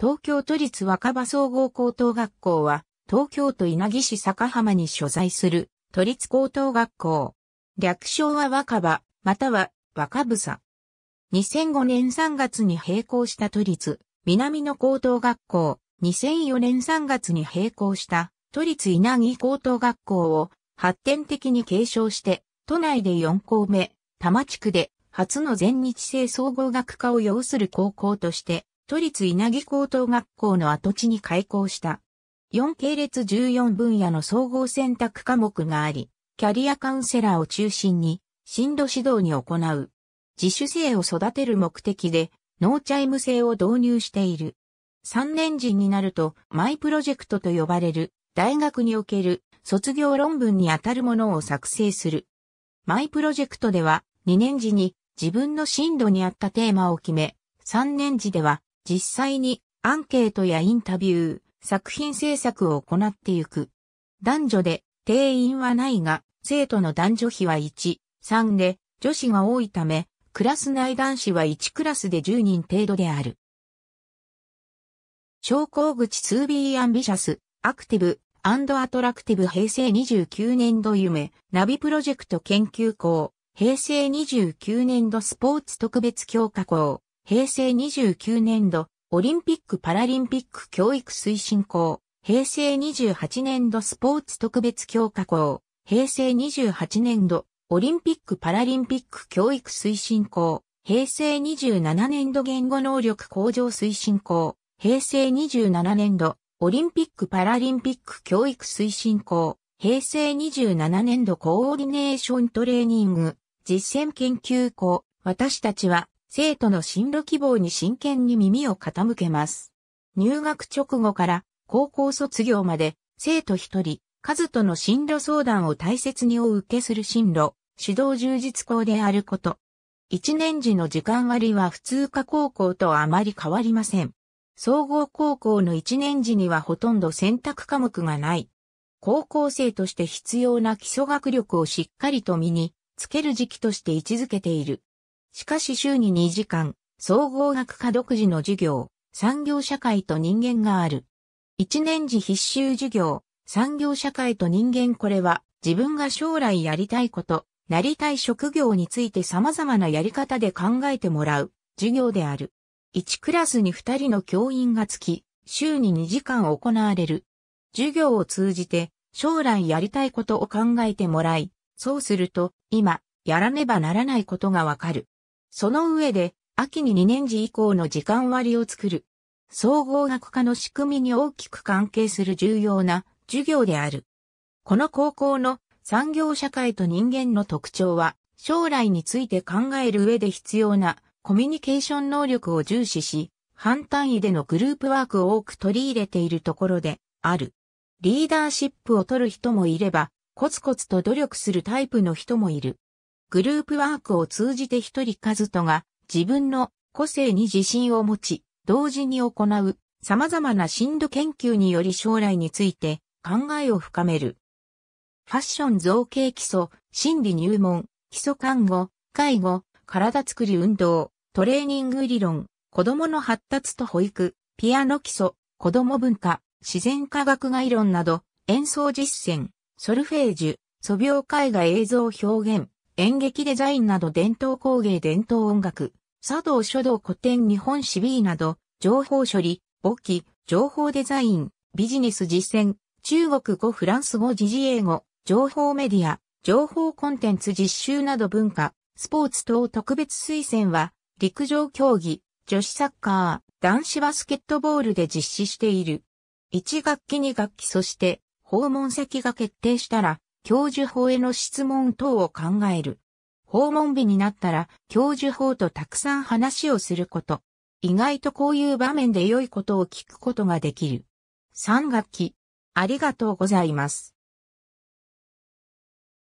東京都立若葉総合高等学校は、東京都稲城市坂浜に所在する都立高等学校。略称は若葉、または若草。2005年3月に閉校した都立南の高等学校、2004年3月に閉校した都立稲城高等学校を発展的に継承して、都内で4校目、多摩地区で初の全日制総合学科を要する高校として都立稲城高等学校の跡地に開校した。4系列14分野の総合選択科目があり、キャリアカウンセラーを中心に、進路指導に行う。自主性を育てる目的で、ノーチャイム制を導入している。3年時になると、マイプロジェクトと呼ばれる、大学における卒業論文にあたるものを作成する。マイプロジェクトでは、2年時に自分の進路に合ったテーマを決め、3年時では実際にアンケートやインタビュー、作品制作を行っていく。男女で定員はないが、生徒の男女比は1、3で、女子が多いため、クラス内男子は1クラスで10人程度である。昇降口 2B アンビシャス、アクティブ、アトラクティブ平成29年度夢、ナビプロジェクト研究校、平成29年度スポーツ特別強化校、平成29年度、オリンピック・パラリンピック教育推進校、平成28年度スポーツ特別強化校、平成28年度、オリンピック・パラリンピック教育推進校、平成27年度言語能力向上推進校、平成27年度、オリンピック・パラリンピック教育推進校、平成27年度コーディネーショントレーニング、実践研究校、私たちは生徒の進路希望に真剣に耳を傾けます。入学直後から高校卒業まで生徒一人、数との進路相談を大切にお受けする進路、指導充実校であること。一年時の時間割は普通科高校とあまり変わりません。総合高校の一年時にはほとんど選択科目がない。高校生として必要な基礎学力をしっかりと身につける時期として位置づけている。しかし週に2時間、総合学科独自の授業、産業社会と人間がある。一年次必修授業、産業社会と人間これは、自分が将来やりたいこと、なりたい職業について様々なやり方で考えてもらう、授業である。1クラスに2人の教員がつき、週に2時間行われる。授業を通じて、将来やりたいことを考えてもらい、そうすると、今、やらねばならないことがわかる。その上で、秋に2年次以降の時間割を作る。総合学科の仕組みに大きく関係する重要な授業である。この高校の産業社会と人間の特徴は、将来について考える上で必要なコミュニケーション能力を重視し、反単位でのグループワークを多く取り入れているところである。リーダーシップを取る人もいれば、コツコツと努力するタイプの人もいる。グループワークを通じて一人カズトが自分の個性に自信を持ち、同時に行う様々な深度研究により将来について考えを深める。ファッション造形基礎、心理入門、基礎看護、介護、体作り運動、トレーニング理論、子供の発達と保育、ピアノ基礎、子供文化、自然科学概論など、演奏実践、ソルフェージュ、素描絵画映像表現、演劇デザインなど伝統工芸伝統音楽、茶道書道古典日本史 B など、情報処理、簿記、情報デザイン、ビジネス実践、中国語フランス語時事英語、情報メディア、情報コンテンツ実習など文化、スポーツ等特別推薦は、陸上競技、女子サッカー、男子バスケットボールで実施している。1学期2学期そして、訪問先が決定したら、教授法への質問等を考える。訪問日になったら、教授法とたくさん話をすること。意外とこういう場面で良いことを聞くことができる。3学期、ありがとうございます。